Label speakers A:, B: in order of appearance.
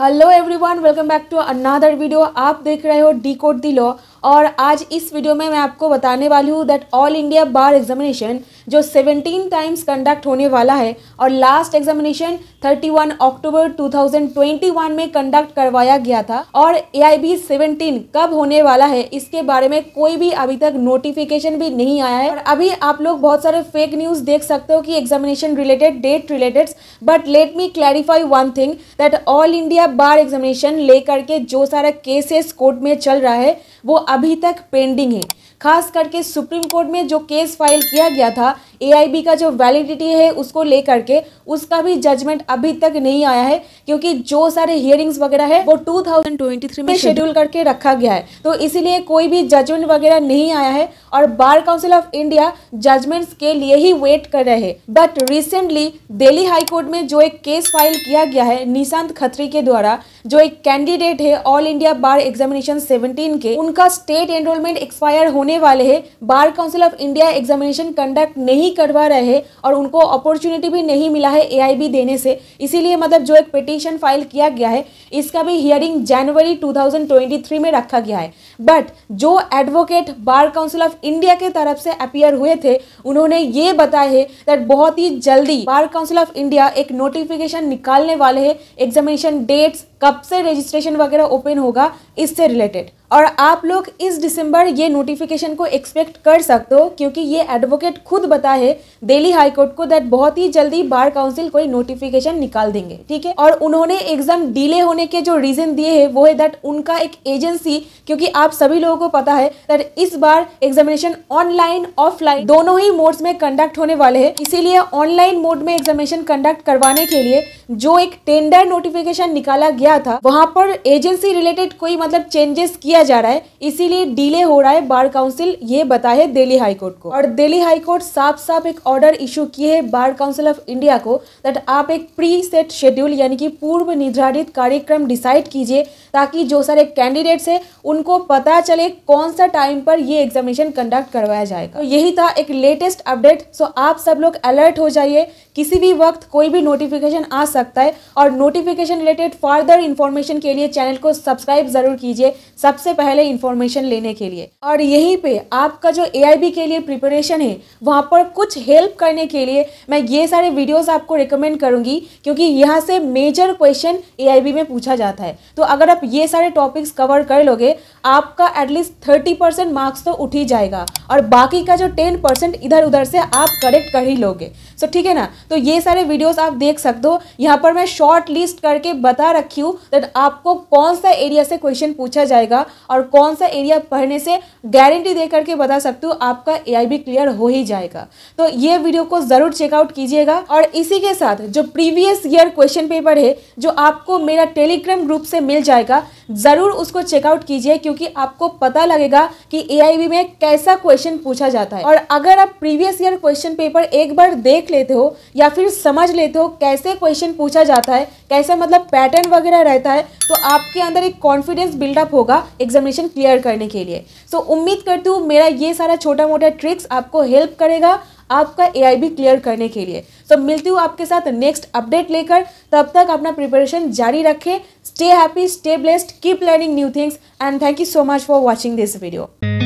A: hello everyone welcome back to another video आप देख रहे हो डी कोड दिलो और आज इस वीडियो में मैं आपको बताने वाली हूँ that all India bar examination जो 17 टाइम्स कंडक्ट होने वाला है और लास्ट एग्जामिनेशन 31 अक्टूबर 2021 में कंडक्ट करवाया गया था और ए आई बी कब होने वाला है इसके बारे में कोई भी अभी तक नोटिफिकेशन भी नहीं आया है और अभी आप लोग बहुत सारे फेक न्यूज़ देख सकते हो कि examination related date related but let me clarify one thing that all India bar examination लेकर के जो सारा केसेस कोर्ट में चल रहा है वो अभी तक पेंडिंग है खास करके सुप्रीम कोर्ट में जो केस फाइल किया गया था ए का जो वैलिडिटी है उसको लेकर के उसका भी जजमेंट अभी तक नहीं आया है क्योंकि जो सारे हियरिंग्स वगैरह है वो 2023 में शेड्यूल करके रखा गया है तो इसीलिए कोई भी जजमेंट वगैरह नहीं आया है और bar council of India judgments के लिए ही वेट कर रहे हैं बट रिसेंटली दिल्ली हाईकोर्ट में जो एक केस फाइल किया गया है निशांत खत्री के द्वारा जो एक कैंडिडेट है ऑल इंडिया बार एग्जामिनेशन 17 के उनका स्टेट एनरोलमेंट एक्सपायर होने वाले है bar council of India examination conduct नहीं नहीं करवा रहे और उनको अपॉर्चुनिटी भी नहीं मिला है एआईबी देने से इसीलिए मतलब जो एक पिटिशन फाइल किया गया है इसका भी हियरिंग जनवरी 2023 में रखा गया है बट जो advocate bar council of India के तरफ से अपियर हुए थे उन्होंने ये बताया है दैट बहुत ही जल्दी बार काउंसिल ऑफ इंडिया एक नोटिफिकेशन निकालने वाले है एग्जामिनेशन डेट्स कब से रजिस्ट्रेशन वगैरह ओपन होगा इससे रिलेटेड और आप लोग इस दिसंबर ये नोटिफिकेशन को एक्सपेक्ट कर सकते हो क्योंकि ये एडवोकेट खुद बता है दिल्ली हाईकोर्ट को दैट बहुत ही जल्दी बार काउंसिल कोई नोटिफिकेशन निकाल देंगे ठीक है और उन्होंने एग्जाम डिले होने के जो रीजन दिए है वो है दैट उनका एक एजेंसी क्योंकि आप सभी लोगों को पता है दैट इस बार एग्जामिनेशन ऑनलाइन ऑफलाइन दोनों ही मोड्स में कंडक्ट होने वाले है इसीलिए ऑनलाइन मोड में एग्जामिनेशन कंडक्ट करवाने के लिए जो एक टेंडर नोटिफिकेशन निकाला गया था वहां पर एजेंसी रिलेटेड कोई मतलब चेंजेस किया जा रहा है इसीलिए डिले हो रहा है बार काउंसिल ये बता है दिल्ली हाईकोर्ट को और दिल्ली हाईकोर्ट साफ साफ एक ऑर्डर इशू किए है बार काउंसिल ऑफ इंडिया को दैट आप एक प्री सेट शेड्यूल यानी कि पूर्व निर्धारित कार्यक्रम डिसाइड कीजिए ताकि जो सारे कैंडिडेट्स है उनको पता चले कौन सा टाइम पर ये एग्जामिनेशन कंडक्ट करवाया जाएगा तो यही था एक लेटेस्ट अपडेट सो आप सब लोग अलर्ट हो जाइए किसी भी वक्त कोई भी नोटिफिकेशन आ सकता है और नोटिफिकेशन रिलेटेड फर्दर इंफॉर्मेशन के लिए चैनल को सब्सक्राइब जरूर ज़रूर कीजिए सबसे पहले इन्फॉर्मेशन लेने के लिए और यहीं पे आपका जो ए के लिए प्रिपरेशन है वहाँ पर कुछ हेल्प करने के लिए मैं ये सारे वीडियोस आपको रिकमेंड करूँगी क्योंकि यहाँ से मेजर क्वेश्चन ए में पूछा जाता है तो अगर आप ये सारे टॉपिक्स कवर कर लोगे आपका एटलीस्ट थर्टी मार्क्स तो उठ ही जाएगा और बाकी का जो टेन इधर उधर से आप करेक्ट कर ही लोगे सो ठीक है ना तो ये सारे वीडियोस आप देख सकते हो यहाँ पर मैं शॉर्ट लिस्ट करके बता रखी हूँ आपको कौन सा एरिया से क्वेश्चन क्वेश्चन पूछा जाएगा और कौन सा एरिया पढ़ने से गारंटी दे करके बता सकते हो आपका ए क्लियर हो ही जाएगा तो ये वीडियो को ज़रूर चेकआउट कीजिएगा और इसी के साथ जो प्रीवियस ईयर क्वेश्चन पेपर है जो आपको मेरा टेलीग्राम ग्रुप से मिल जाएगा ज़रूर उसको चेकआउट कीजिए क्योंकि आपको पता लगेगा कि ए में कैसा क्वेश्चन पूछा जाता है और अगर आप प्रीवियस ईयर क्वेश्चन पेपर एक बार देख लेते हो या फिर समझ लेते हो कैसे क्वेश्चन पूछा जाता है कैसा मतलब पैटर्न वगैरह रहता है तो आपके अंदर एक कॉन्फिडेंस कॉन्फिडेंस बिल्डअप होगा एग्जामिनेशन क्लियर करने के लिए सो so, उम्मीद करती हूँ मेरा ये सारा छोटा मोटा ट्रिक्स आपको हेल्प करेगा आपका ए क्लियर करने के लिए सो so, मिलती हूँ आपके साथ नेक्स्ट अपडेट लेकर तब तक अपना प्रिपरेशन जारी रखें stay happy stay blessed keep learning new things and thank you so much for watching this video